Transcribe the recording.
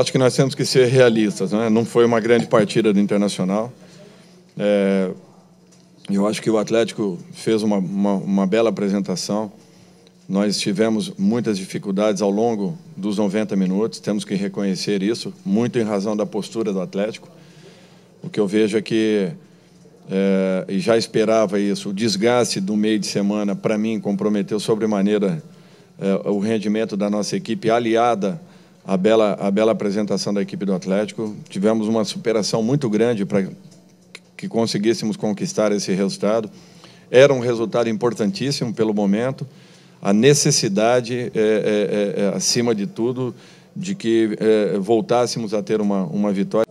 Acho que nós temos que ser realistas, né? não foi uma grande partida do Internacional. É, eu acho que o Atlético fez uma, uma, uma, bela apresentação. Nós tivemos muitas dificuldades ao longo dos 90 minutos, temos que reconhecer isso, muito em razão da postura do Atlético. O que eu vejo é que, é, e já esperava isso, o desgaste do meio de semana, para mim, comprometeu sobremaneira é, o rendimento da nossa equipe, aliada a bela, a bela apresentação da equipe do Atlético. Tivemos uma superação muito grande para que conseguíssemos conquistar esse resultado. Era um resultado importantíssimo pelo momento. A necessidade, é, é, é, é acima de tudo, de que é, voltássemos a ter uma, uma vitória.